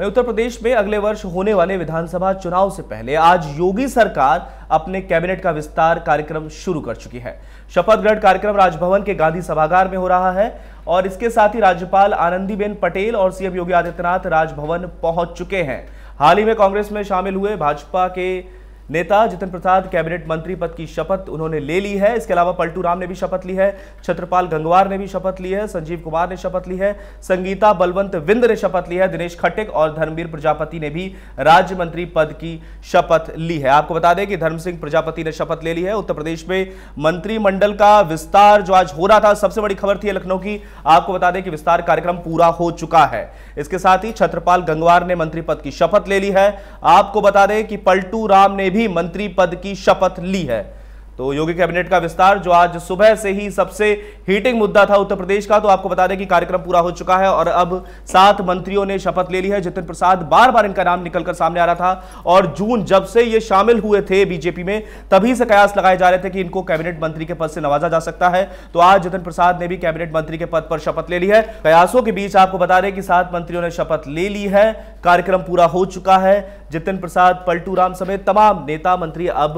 वहीं उत्तर प्रदेश में अगले वर्ष होने वाले विधानसभा चुनाव से पहले आज योगी सरकार अपने कैबिनेट का विस्तार कार्यक्रम शुरू कर चुकी है शपथ ग्रहण कार्यक्रम राजभवन के गांधी सभागार में हो रहा है और इसके साथ ही राज्यपाल आनंदीबेन पटेल और सीएम योगी आदित्यनाथ राजभवन पहुंच चुके हैं हाल ही में कांग्रेस में शामिल हुए भाजपा के नेता जितिन प्रसाद कैबिनेट मंत्री पद की शपथ उन्होंने ले ली है इसके अलावा पलटू राम ने भी शपथ ली है छत्रपाल गंगवार ने भी शपथ ली है संजीव कुमार ने शपथ ली है संगीता बलवंत विंद ने शपथ ली है दिनेश खट्टिक और धर्मवीर प्रजापति ने भी राज्य मंत्री पद की शपथ ली है आपको बता दें कि धर्म सिंह प्रजापति ने शपथ ले ली है उत्तर प्रदेश में मंत्रिमंडल का विस्तार जो आज हो रहा था सबसे बड़ी खबर थी लखनऊ की आपको बता दें कि विस्तार कार्यक्रम पूरा हो चुका है इसके साथ ही छत्रपाल गंगवार ने मंत्री पद की शपथ ले ली है आपको बता दें कि पलटू राम ने भी भी मंत्री पद की शपथ ली है तो योगी कैबिनेट का विस्तार जो आज सुबह से ही सबसे हीटिंग मुद्दा था उत्तर प्रदेश का तो आपको बता दें कि कार्यक्रम पूरा हो चुका है और अब सात मंत्रियों ने शपथ ले ली है जितिन प्रसाद बार बार इनका नाम निकलकर सामने आ रहा था और जून जब से ये शामिल हुए थे बीजेपी में तभी से कयास लगाए जा रहे थे कि इनको कैबिनेट मंत्री के पद से नवाजा जा सकता है तो आज जितिन प्रसाद ने भी कैबिनेट मंत्री के पद पर शपथ ले ली है कयासों के बीच आपको बता दें कि सात मंत्रियों ने शपथ ले ली है कार्यक्रम पूरा हो चुका है जितिन प्रसाद पलटू राम समेत तमाम नेता मंत्री अब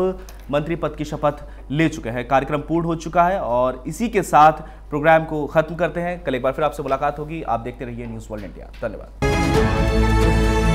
मंत्री पद की शपथ ले चुके हैं कार्यक्रम पूर्ण हो चुका है और इसी के साथ प्रोग्राम को खत्म करते हैं कल एक बार फिर आपसे मुलाकात होगी आप देखते रहिए न्यूज़ वर्ल्ड इंडिया धन्यवाद